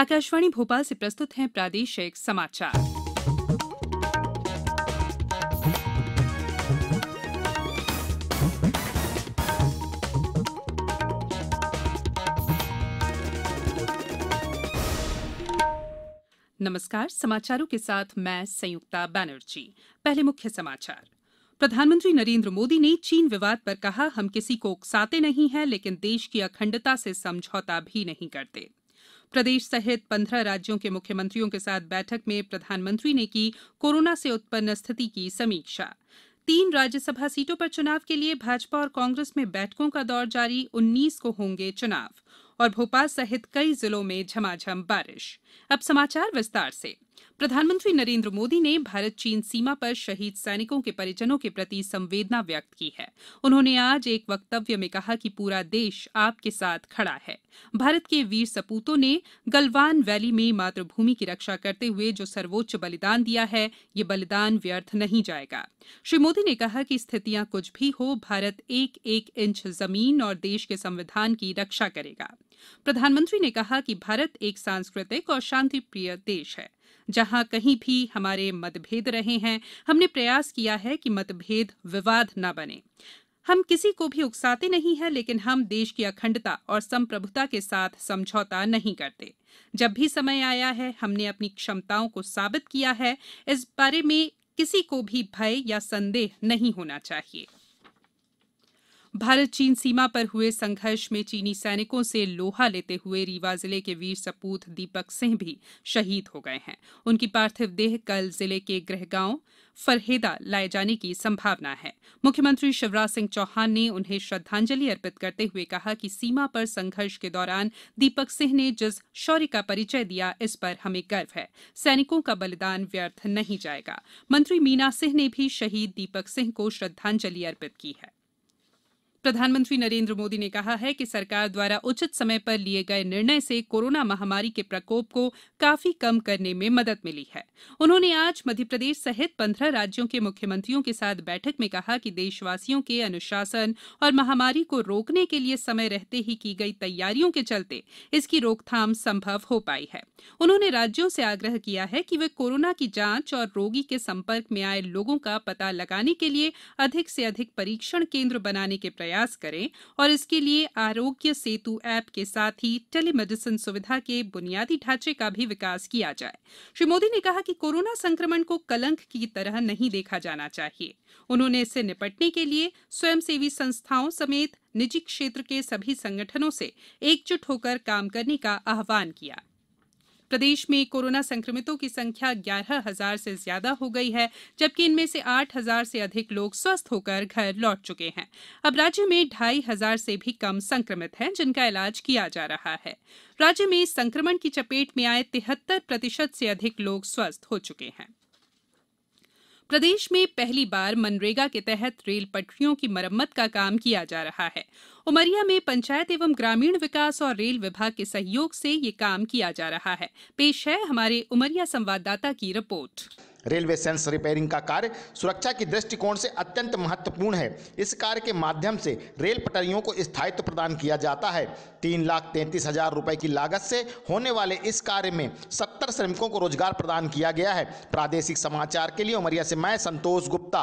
आकाशवाणी भोपाल से प्रस्तुत हैं प्रादेशिक समाचार नमस्कार समाचारों के साथ मैं संयुक्ता बैनर्जी पहले मुख्य समाचार प्रधानमंत्री नरेंद्र मोदी ने चीन विवाद पर कहा हम किसी को उकसाते नहीं हैं लेकिन देश की अखंडता से समझौता भी नहीं करते प्रदेश सहित पन्द्रह राज्यों के मुख्यमंत्रियों के साथ बैठक में प्रधानमंत्री ने की कोरोना से उत्पन्न स्थिति की समीक्षा तीन राज्यसभा सीटों पर चुनाव के लिए भाजपा और कांग्रेस में बैठकों का दौर जारी उन्नीस को होंगे चुनाव और भोपाल सहित कई जिलों में झमाझम बारिश अब समाचार विस्तार से प्रधानमंत्री नरेन्द्र मोदी ने भारत चीन सीमा पर शहीद सैनिकों के परिजनों के प्रति संवेदना व्यक्त की है उन्होंने आज एक वक्तव्य में कहा कि पूरा देश आपके साथ खड़ा है भारत के वीर सपूतों ने गलवान वैली में मातृभूमि की रक्षा करते हुए जो सर्वोच्च बलिदान दिया है ये बलिदान व्यर्थ नहीं जाएगा श्री मोदी ने कहा कि स्थितियां कुछ भी हो भारत एक एक इंच जमीन और देश के संविधान की रक्षा करेगा प्रधानमंत्री ने कहा कि भारत एक सांस्कृतिक और शांतिप्रिय देश है जहां कहीं भी हमारे मतभेद रहे हैं हमने प्रयास किया है कि मतभेद विवाद न बने हम किसी को भी उकसाते नहीं हैं लेकिन हम देश की अखंडता और संप्रभुता के साथ समझौता नहीं करते जब भी समय आया है हमने अपनी क्षमताओं को साबित किया है इस बारे में किसी को भी भय या संदेह नहीं होना चाहिए भारत चीन सीमा पर हुए संघर्ष में चीनी सैनिकों से लोहा लेते हुए रीवा जिले के वीर सपूत दीपक सिंह भी शहीद हो गए हैं उनकी पार्थिव देह कल जिले के गृहगांव फरहेदा लाए जाने की संभावना है मुख्यमंत्री शिवराज सिंह चौहान ने उन्हें श्रद्धांजलि अर्पित करते हुए कहा कि सीमा पर संघर्ष के दौरान दीपक सिंह ने जिस शौर्य का परिचय दिया इस पर हमें गर्व है सैनिकों का बलिदान व्यर्थ नहीं जाएगा मंत्री मीना सिंह ने भी शहीद दीपक सिंह को श्रद्धांजलि अर्पित की है प्रधानमंत्री नरेन्द्र मोदी ने कहा है कि सरकार द्वारा उचित समय पर लिए गए निर्णय से कोरोना महामारी के प्रकोप को काफी कम करने में मदद मिली है उन्होंने आज मध्यप्रदेश सहित पंद्रह राज्यों के मुख्यमंत्रियों के साथ बैठक में कहा कि देशवासियों के अनुशासन और महामारी को रोकने के लिए समय रहते ही की गई तैयारियों के चलते इसकी रोकथाम संभव हो पाई है उन्होंने राज्यों से आग्रह किया है कि वे कोरोना की जांच और रोगी के संपर्क में आए लोगों का पता लगाने के लिए अधिक से अधिक परीक्षण केंद्र बनाने के प्रयास प्रयास करें और इसके लिए आरोग्य सेतु ऐप के साथ ही टेलीमेडिसिन सुविधा के बुनियादी ढांचे का भी विकास किया जाए श्री मोदी ने कहा कि कोरोना संक्रमण को कलंक की तरह नहीं देखा जाना चाहिए उन्होंने इससे निपटने के लिए स्वयंसेवी संस्थाओं समेत निजी क्षेत्र के सभी संगठनों से एकजुट होकर काम करने का आह्वान किया प्रदेश में कोरोना संक्रमितों की संख्या ग्यारह हजार से ज्यादा हो गई है जबकि इनमें से आठ हजार से अधिक लोग स्वस्थ होकर घर लौट चुके हैं अब राज्य में ढाई हजार से भी कम संक्रमित हैं जिनका इलाज किया जा रहा है राज्य में संक्रमण की चपेट में आए तिहत्तर प्रतिशत से अधिक लोग स्वस्थ हो चुके हैं प्रदेश में पहली बार मनरेगा के तहत रेल पटरियों की मरम्मत का काम किया जा रहा है उमरिया में पंचायत एवं ग्रामीण विकास और रेल विभाग के सहयोग से ये काम किया जा रहा है पेश है हमारे उमरिया संवाददाता की रिपोर्ट रेलवे सेंस रिपेयरिंग का कार्य सुरक्षा की दृष्टिकोण से अत्यंत महत्वपूर्ण है इस कार्य के माध्यम से रेल पटरियों को स्थायित्व प्रदान किया जाता है तीन लाख तैंतीस हजार रुपए की लागत से होने वाले इस कार्य में सत्तर श्रमिकों को रोजगार प्रदान किया गया है प्रादेशिक समाचार के लिए उमरिया से मैं संतोष गुप्ता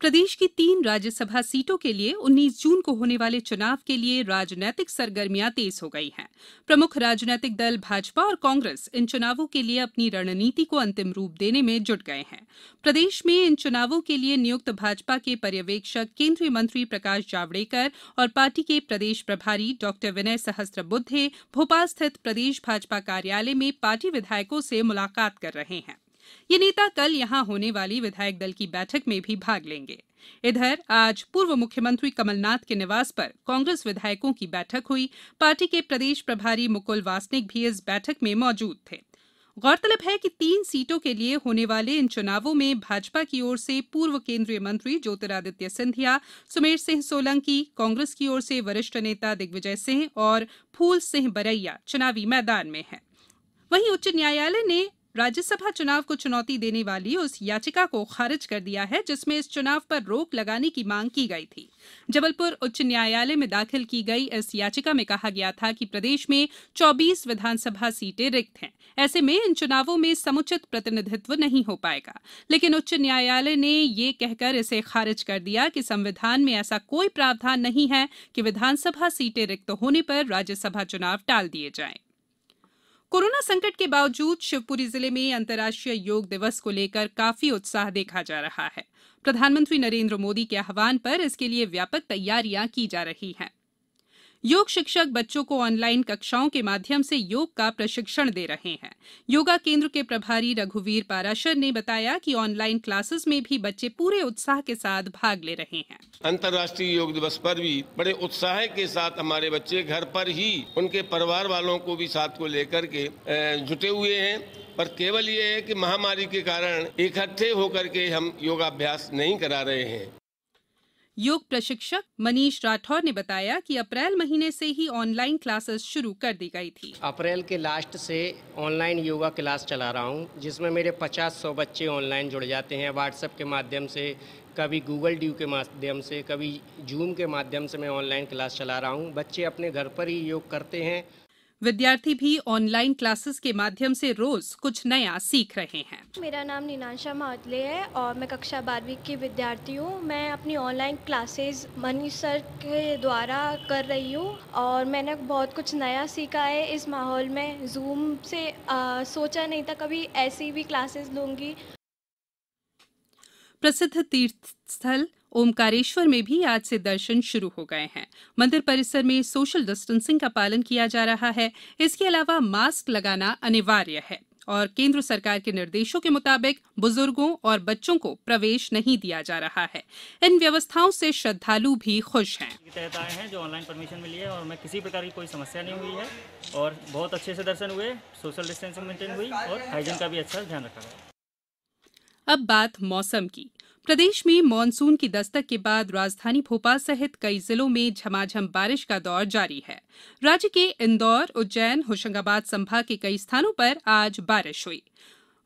प्रदेश की तीन राज्यसभा सीटों के लिए उन्नीस जून को होने वाले चुनाव के लिए राजनीतिक सरगर्मियां तेज हो गई हैं प्रमुख राजनीतिक दल भाजपा और कांग्रेस इन चुनावों के लिए अपनी रणनीति को अंतिम रूप देने में जुट गए हैं प्रदेश में इन चुनावों के लिए नियुक्त भाजपा के पर्यवेक्षक केंद्रीय मंत्री प्रकाश जावड़ेकर और पार्टी के प्रदेश प्रभारी डॉ विनय सहस्त्र भोपाल स्थित प्रदेश भाजपा कार्यालय में पार्टी विधायकों से मुलाकात कर रहे हैं ये नेता कल यहां होने वाली विधायक दल की बैठक में भी भाग लेंगे इधर आज पूर्व मुख्यमंत्री कमलनाथ के निवास पर कांग्रेस विधायकों की बैठक हुई पार्टी के प्रदेश प्रभारी मुकुल वासनिक भी इस बैठक में मौजूद थे गौरतलब है कि तीन सीटों के लिए होने वाले इन चुनावों में भाजपा की ओर से पूर्व केंद्रीय मंत्री ज्योतिरादित्य सिंधिया सुमेर सिंह सोलंकी कांग्रेस की ओर से वरिष्ठ नेता दिग्विजय सिंह और फूल सिंह बरैया चुनावी मैदान में हैं वहीं उच्च न्यायालय ने राज्यसभा चुनाव को चुनौती देने वाली उस याचिका को खारिज कर दिया है जिसमें इस चुनाव पर रोक लगाने की मांग की गई थी जबलपुर उच्च न्यायालय में दाखिल की गई इस याचिका में कहा गया था कि प्रदेश में 24 विधानसभा सीटें रिक्त हैं ऐसे में इन चुनावों में समुचित प्रतिनिधित्व नहीं हो पाएगा लेकिन उच्च न्यायालय ने यह कहकर इसे खारिज कर दिया कि संविधान में ऐसा कोई प्रावधान नहीं है कि विधानसभा सीटें रिक्त होने पर राज्यसभा चुनाव टाल दिए जाएं कोरोना संकट के बावजूद शिवपुरी जिले में अंतर्राष्ट्रीय योग दिवस को लेकर काफी उत्साह देखा जा रहा है प्रधानमंत्री नरेंद्र मोदी के आह्वान पर इसके लिए व्यापक तैयारियां की जा रही हैं योग शिक्षक बच्चों को ऑनलाइन कक्षाओं के माध्यम से योग का प्रशिक्षण दे रहे हैं योगा केंद्र के प्रभारी रघुवीर पाराशर ने बताया कि ऑनलाइन क्लासेस में भी बच्चे पूरे उत्साह के साथ भाग ले रहे हैं अंतर्राष्ट्रीय योग दिवस पर भी बड़े उत्साह के साथ हमारे बच्चे घर पर ही उनके परिवार वालों को भी साथ को लेकर के जुटे हुए हैं पर केवल ये है कि महामारी के कारण इकट्ठे होकर के हम योगाभ्यास नहीं करा रहे हैं योग प्रशिक्षक मनीष राठौर ने बताया कि अप्रैल महीने से ही ऑनलाइन क्लासेस शुरू कर दी गई थी अप्रैल के लास्ट से ऑनलाइन योगा क्लास चला रहा हूं जिसमें मेरे 50-100 बच्चे ऑनलाइन जुड़ जाते हैं व्हाट्सएप के माध्यम से कभी गूगल ड्यू के माध्यम से कभी जूम के माध्यम से मैं ऑनलाइन क्लास चला रहा हूँ बच्चे अपने घर पर ही योग करते हैं विद्यार्थी भी ऑनलाइन क्लासेस के माध्यम से रोज कुछ नया सीख रहे हैं मेरा नाम नीनाशा मातले है और मैं कक्षा बारहवीं की विद्यार्थी हूँ मैं अपनी ऑनलाइन क्लासेस मनी सर के द्वारा कर रही हूँ और मैंने बहुत कुछ नया सीखा है इस माहौल में जूम से आ, सोचा नहीं था कभी ऐसी भी क्लासेस लूँगी प्रसिद्ध तीर्थ स्थल ओमकारेश्वर में भी आज से दर्शन शुरू हो गए हैं मंदिर परिसर में सोशल डिस्टेंसिंग का पालन किया जा रहा है इसके अलावा मास्क लगाना अनिवार्य है और केंद्र सरकार के निर्देशों के मुताबिक बुजुर्गों और बच्चों को प्रवेश नहीं दिया जा रहा है इन व्यवस्थाओं से श्रद्धालु भी खुश हैं तहत आए हैं जो ऑनलाइन परमिशन मिली है और मैं किसी प्रकार की कोई समस्या नहीं हुई है और बहुत अच्छे से दर्शन हुए सोशल डिस्टेंसिंग मेंटेन हुई और हाइजीन का भी अच्छा ध्यान रखा गया अब बात मौसम की मौसम प्रदेश में मानसून की दस्तक के बाद राजधानी भोपाल सहित कई जिलों में झमाझम बारिश का दौर जारी है राज्य के इंदौर उज्जैन होशंगाबाद संभाग के कई स्थानों पर आज बारिश हुई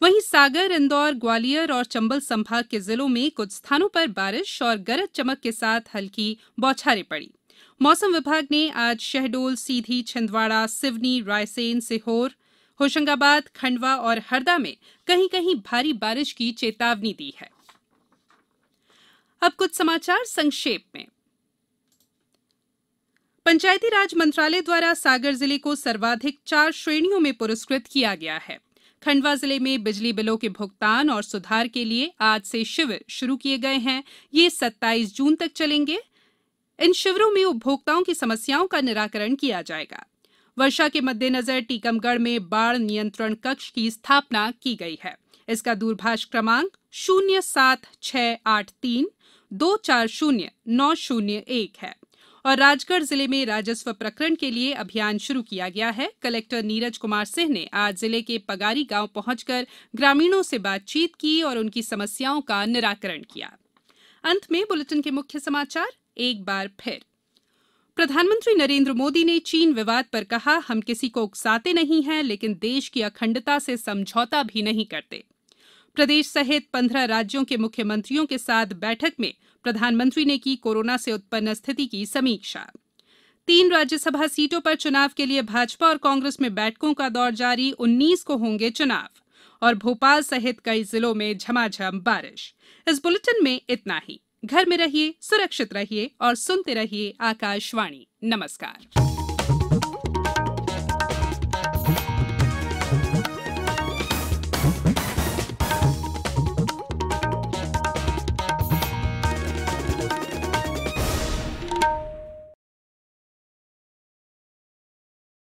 वहीं सागर इंदौर ग्वालियर और चंबल संभाग के जिलों में कुछ स्थानों पर बारिश और गरज चमक के साथ हल्की बौछारें पड़ी मौसम विभाग ने आज शहडोल सीधी छिंदवाड़ा सिवनी रायसेन सीहोर होशंगाबाद खंडवा और हरदा में कहीं कहीं भारी बारिश की चेतावनी दी है अब कुछ समाचार संक्षेप में पंचायती राज मंत्रालय द्वारा सागर जिले को सर्वाधिक चार श्रेणियों में पुरस्कृत किया गया है खंडवा जिले में बिजली बिलों के भुगतान और सुधार के लिए आज से शिविर शुरू किए गए हैं ये 27 जून तक चलेंगे इन शिविरों में उपभोक्ताओं की समस्याओं का निराकरण किया जाएगा वर्षा के मद्देनजर टीकमगढ़ में बाढ़ नियंत्रण कक्ष की स्थापना की गई है इसका दूरभाष क्रमांक शून्य सात छह आठ तीन दो चार शून्य नौ शून्य एक है और राजगढ़ जिले में राजस्व प्रकरण के लिए अभियान शुरू किया गया है कलेक्टर नीरज कुमार सिंह ने आज जिले के पगारी गांव पहुंचकर ग्रामीणों से बातचीत की और उनकी समस्याओं का निराकरण किया अंत में बुलेटिन के मुख्य समाचार एक बार फिर प्रधानमंत्री नरेंद्र मोदी ने चीन विवाद पर कहा हम किसी को उकसाते नहीं हैं लेकिन देश की अखंडता से समझौता भी नहीं करते प्रदेश सहित पन्द्रह राज्यों के मुख्यमंत्रियों के साथ बैठक में प्रधानमंत्री ने की कोरोना से उत्पन्न स्थिति की समीक्षा तीन राज्यसभा सीटों पर चुनाव के लिए भाजपा और कांग्रेस में बैठकों का दौर जारी उन्नीस को होंगे चुनाव और भोपाल सहित कई जिलों में झमाझम बारिश इस बुलेटिन में इतना ही घर में रहिए सुरक्षित रहिए और सुनते रहिए आकाशवाणी नमस्कार